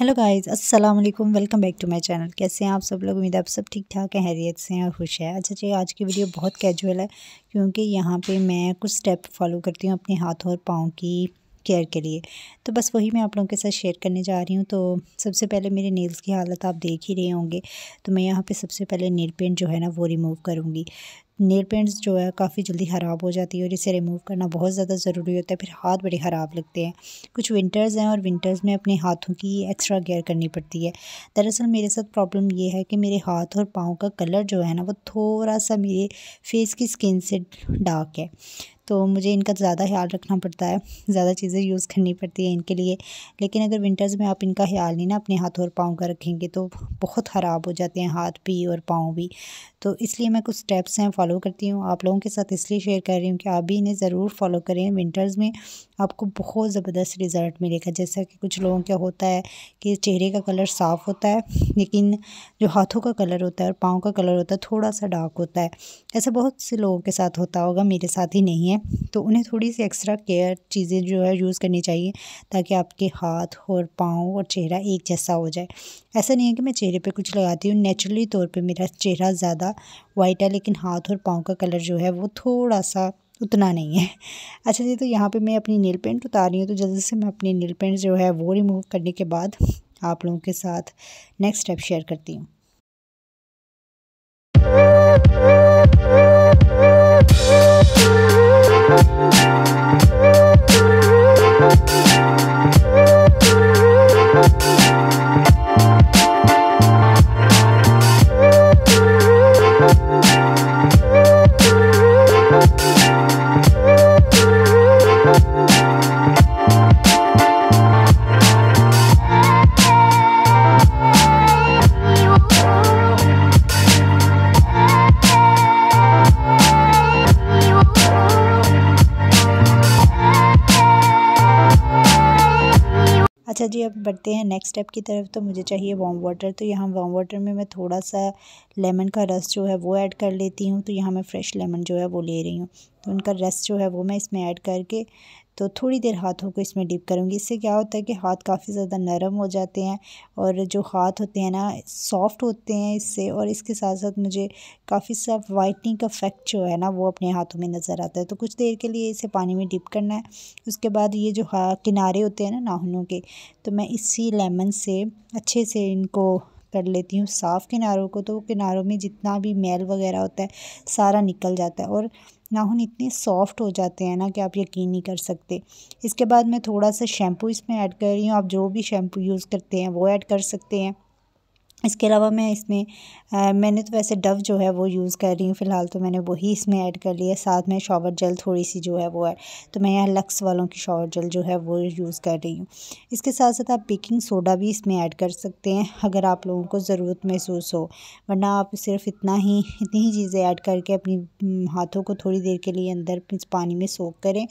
hello guys अस्सलाम वालेकुम welcome back to my channel कैसे हैं आप सब लोग उम्मीद है आप सब ठीक ठाक हैं हैरियत से हैं और खुश है अच्छा जी आज की वीडियो बहुत कैजुअल है क्योंकि यहाँ पे मैं कुछ स्टेप फॉलो करती हूँ अपने हाथों और पाँव की केयर के लिए तो बस वही मैं आप लोगों के साथ शेयर करने जा रही हूँ तो सबसे पहले मेरे नेल्स की हालत आप देख ही रहे होंगे तो मैं यहाँ पे सबसे पहले नेल पेंट जो है ना वो रिमूव करूँगी नेल पेंट्स जो है काफ़ी जल्दी ख़राब हो जाती है और इसे रिमूव करना बहुत ज़्यादा ज़रूरी होता है फिर हाथ बड़े ख़राब लगते हैं कुछ विंटर्स हैं और विंटर्स में अपने हाथों की एक्स्ट्रा केयर करनी पड़ती है दरअसल मेरे साथ प्रॉब्लम ये है कि मेरे हाथ और पाँव का कलर जो है ना वो थोड़ा सा मेरे फेस की स्किन से डार्क है तो मुझे इनका ज़्यादा ख्याल रखना पड़ता है ज़्यादा चीज़ें यूज़ करनी पड़ती हैं इनके लिए लेकिन अगर विंटर्स में आप इनका ख्याल नहीं ना अपने हाथों और पाँव का रखेंगे तो बहुत ख़राब हो जाते हैं हाथ भी और पाँव भी तो इसलिए मैं कुछ स्टेप्स हैं फॉलो करती हूँ आप लोगों के साथ इसलिए शेयर कर रही हूँ कि आप भी इन्हें ज़रूर फॉलो करें विंटर्स में आपको बहुत ज़बरदस्त रिज़ल्ट मिलेगा जैसा कि कुछ लोगों का होता है कि चेहरे का कलर साफ़ होता है लेकिन जो हाथों का कलर होता है और पाँव का कलर होता है थोड़ा सा डार्क होता है ऐसा बहुत से लोगों के साथ होता होगा मेरे साथ ही नहीं है हैं तो उन्हें थोड़ी सी एक्स्ट्रा केयर चीज़ें जो है यूज़ करनी चाहिए ताकि आपके हाथ और पाँव और चेहरा एक जैसा हो जाए ऐसा नहीं है कि मैं चेहरे पे कुछ लगाती हूँ नेचुरली तौर पे मेरा चेहरा ज़्यादा वाइट है लेकिन हाथ और पाँव का कलर जो है वो थोड़ा सा उतना नहीं है अच्छा जी तो यहाँ पर मैं अपनी नील पेंट उतार रही हूँ तो जल्दी से मैं अपनी नील पेंट जो है वो रिमूव करने के बाद आप लोगों के साथ नेक्स्ट स्टेप शेयर करती हूँ अच्छा जी अब बढ़ते हैं नेक्स्ट स्टेप की तरफ तो मुझे चाहिए वॉम वाटर तो यहाँ वॉम वाटर में मैं थोड़ा सा लेमन का रस जो है वो ऐड कर लेती हूँ तो यहाँ मैं फ्रेश लेमन जो है वो ले रही हूँ तो उनका रस जो है वो मैं इसमें ऐड करके तो थोड़ी देर हाथों को इसमें डिप करूँगी इससे क्या होता है कि हाथ काफ़ी ज़्यादा नरम हो जाते हैं और जो हाथ होते हैं ना सॉफ्ट होते हैं इससे और इसके साथ साथ मुझे काफ़ी सा वाइटनिंग का इफेक्ट जो है ना वो अपने हाथों में नज़र आता है तो कुछ देर के लिए इसे पानी में डिप करना है उसके बाद ये जो किनारे होते हैं ना नाहनों के तो मैं इसी लेमन से अच्छे से इनको कर लेती हूँ साफ़ किनारों को तो किनारों में जितना भी मैल वगैरह होता है सारा निकल जाता है और नाखून इतने सॉफ्ट हो जाते हैं ना कि आप यकीन नहीं कर सकते इसके बाद मैं थोड़ा सा शैम्पू इसमें ऐड कर रही हूँ आप जो भी शैम्पू यूज़ करते हैं वो ऐड कर सकते हैं इसके अलावा मैं इसमें मैंने तो वैसे डव जो है वो यूज़ कर रही हूँ फ़िलहाल तो मैंने वही इसमें ऐड कर लिया साथ में शॉवर जेल थोड़ी सी जो है वो है तो मैं यहाँ लक्स वालों की शॉवर जेल जो है वो यूज़ कर रही हूँ इसके साथ साथ आप बेकिंग सोडा भी इसमें ऐड कर सकते हैं अगर आप लोगों को ज़रूरत महसूस हो वरना आप सिर्फ इतना ही इतनी ही चीज़ें ऐड करके अपनी हाथों को थोड़ी देर के लिए अंदर पानी में सोख करें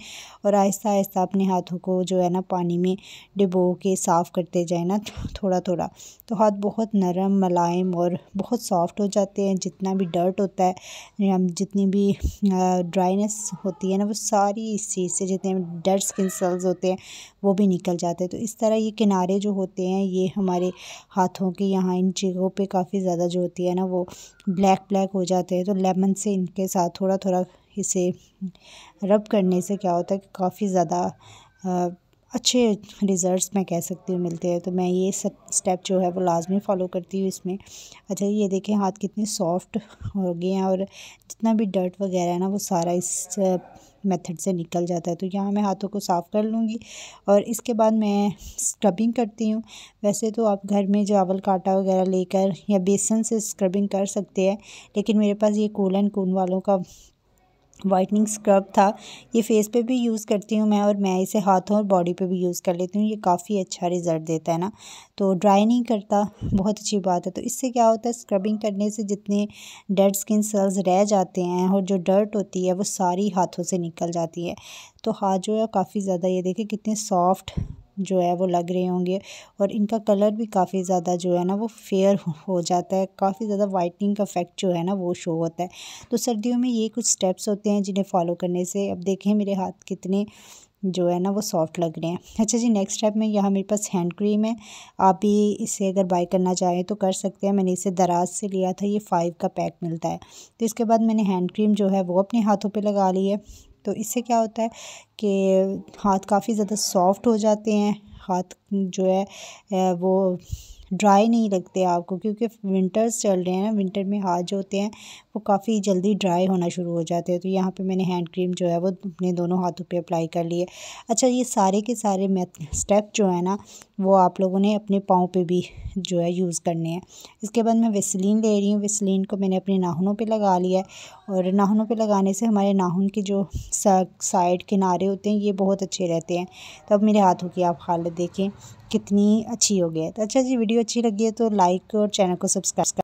और आहिस्ता आहिस्ता अपने हाथों को जो है ना पानी में डिबो के साफ़ करते जाए ना थोड़ा थोड़ा तो हाथ बहुत नरम રમ મલાઈમ ઓર બહોત સોફ્ટ હો જાતે હે જીતના ભી ડર્ટ હોતા હે ને હમ જીતની ભી ડ્રાઈનેસ હોતી હે ને વો સારી ઇસ સે જેતે ડડ સ્કિન સેલ્સ હોતે હે વો ભી નિકલ જાતે હે તો ઇસ તરહ યે કિનારે જો હોતે હે યે હમારે હાથો કે યહા ઇંચો પે કાફી જ્યાદા જો હોતી હે ને વો બ્લેક બ્લેક હો જાતે હે તો લેમન સે ઇનકે સાથ થોડા થોડા ઇસે રબ કરને સે ક્યા હોતા હે કે કાફી જ્યાદા अच्छे रिज़ल्ट्स मैं कह सकती हूँ मिलते हैं तो मैं ये सब स्टेप जो है वो लाजमी फ़ॉलो करती हूँ इसमें अच्छा ये देखें हाथ कितने सॉफ्ट हो गए हैं और जितना भी डर्ट वगैरह है ना वो सारा इस मेथड से निकल जाता है तो यहाँ मैं हाथों को साफ़ कर लूँगी और इसके बाद मैं स्क्रबिंग करती हूँ वैसे तो आप घर में चावल काटा वगैरह लेकर या बेसन से स्क्रबिंग कर सकते हैं लेकिन मेरे पास ये कूल एंड कून वालों का वाइटनिंग स्क्रब था ये फेस पे भी यूज़ करती हूँ मैं और मैं इसे हाथों और बॉडी पे भी यूज़ कर लेती हूँ ये काफ़ी अच्छा रिज़ल्ट देता है ना तो ड्राई नहीं करता बहुत अच्छी बात है तो इससे क्या होता है स्क्रबिंग करने से जितने डेड स्किन सेल्स रह जाते हैं और जो डर्ट होती है वो सारी हाथों से निकल जाती है तो हाथ जो है काफ़ी ज़्यादा ये देखें कितने सॉफ्ट जो है वो लग रहे होंगे और इनका कलर भी काफ़ी ज़्यादा जो है ना वो फेयर हो जाता है काफ़ी ज़्यादा वाइटनिंग का इफेक्ट जो है ना वो शो होता है तो सर्दियों में ये कुछ स्टेप्स होते हैं जिन्हें फॉलो करने से अब देखें मेरे हाथ कितने जो है ना वो सॉफ्ट लग रहे हैं अच्छा जी नेक्स्ट स्टेप में यहाँ मेरे पास हैंड क्रीम है आप भी इसे अगर बाय करना चाहें तो कर सकते हैं मैंने इसे दराज से लिया था ये फ़ाइव का पैक मिलता है तो इसके बाद मैंने हैंड क्रीम जो है वो अपने हाथों पे लगा ली है तो इससे क्या होता है कि हाथ काफ़ी ज़्यादा सॉफ्ट हो जाते हैं हाथ जो है वो ड्राई नहीं लगते आपको क्योंकि विंटर्स चल रहे हैं ना विंटर में हाथ जो होते हैं वो काफ़ी जल्दी ड्राई होना शुरू हो जाते हैं तो यहाँ पे मैंने हैंड क्रीम जो है वो अपने दोनों हाथों पे अप्लाई कर लिए अच्छा ये सारे के सारे स्टेप जो है ना वो आप लोगों ने अपने पाँव पे भी जो है यूज़ करने हैं इसके बाद मैं वेसलिन ले रही हूँ वेसलिन को मैंने अपने नाहनों पे लगा लिया है और नाहनों पे लगाने से हमारे नाहन के जो साइड किनारे होते हैं ये बहुत अच्छे रहते हैं तो अब मेरे हाथों की आप हालत देखें कितनी अच्छी हो गई है तो अच्छा जी वीडियो अच्छी लगी है तो लाइक और चैनल को सब्सक्राइब